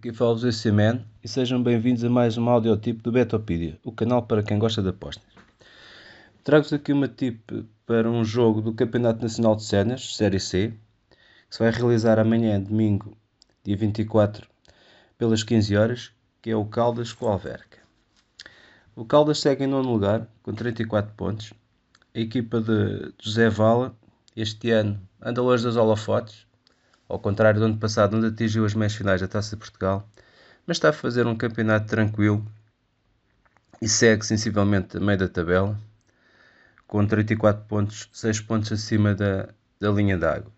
Aqui fala o Man e sejam bem-vindos a mais um audiotipo do Betopedia, o canal para quem gosta de apostas. Trago-vos aqui uma tip para um jogo do Campeonato Nacional de Cenas, Série C, que se vai realizar amanhã, domingo, dia 24, pelas 15 horas, que é o Caldas com o Alverca. O Caldas segue em nono lugar, com 34 pontos. A equipa de José Vala, este ano, anda longe das holofotes, ao contrário do ano passado, onde atingiu as meias finais da Taça de Portugal, mas está a fazer um campeonato tranquilo e segue sensivelmente a meio da tabela, com 34 pontos, 6 pontos acima da, da linha d'água.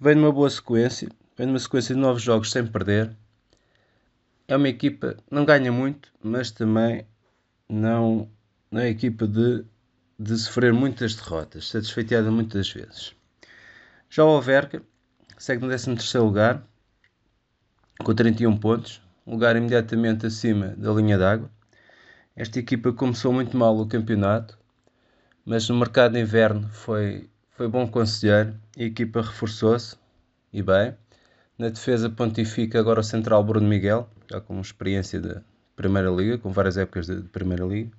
Vem numa boa sequência, vem numa sequência de 9 jogos sem perder. É uma equipa, não ganha muito, mas também não, não é equipa de, de sofrer muitas derrotas, satisfeiteada muitas vezes. Já o Alverca segue no 13 lugar, com 31 pontos, lugar imediatamente acima da linha d'água. Esta equipa começou muito mal o campeonato, mas no mercado de inverno foi, foi bom conselheiro, a equipa reforçou-se e bem. Na defesa pontifica agora o central Bruno Miguel, já com experiência da Primeira Liga, com várias épocas de, Primeira Liga.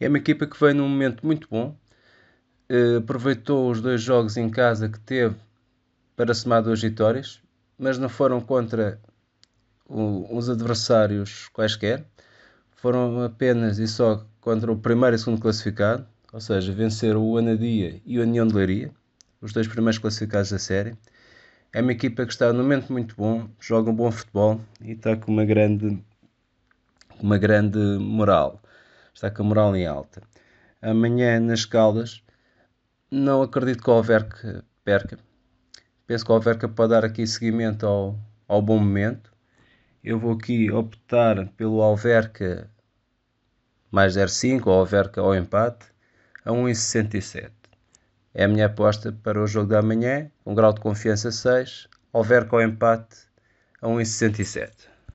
E é uma equipa que veio num momento muito bom, eh, aproveitou os dois jogos em casa que teve para somar duas vitórias, mas não foram contra os adversários quaisquer, foram apenas e só contra o primeiro e segundo classificado, ou seja, venceram o Anadia e o União de Leiria, os dois primeiros classificados da série. É uma equipa que está num momento muito bom, joga um bom futebol e está com uma grande, uma grande moral. Está com a moral em alta. Amanhã nas Caldas, não acredito que o Alverque perca. Penso que o Alverca para dar aqui seguimento ao, ao bom momento. Eu vou aqui optar pelo Alverca mais 0,5 ou Alverca ao empate a 1,67. É a minha aposta para o jogo da manhã, um grau de confiança 6, Alverca ao empate a 1,67.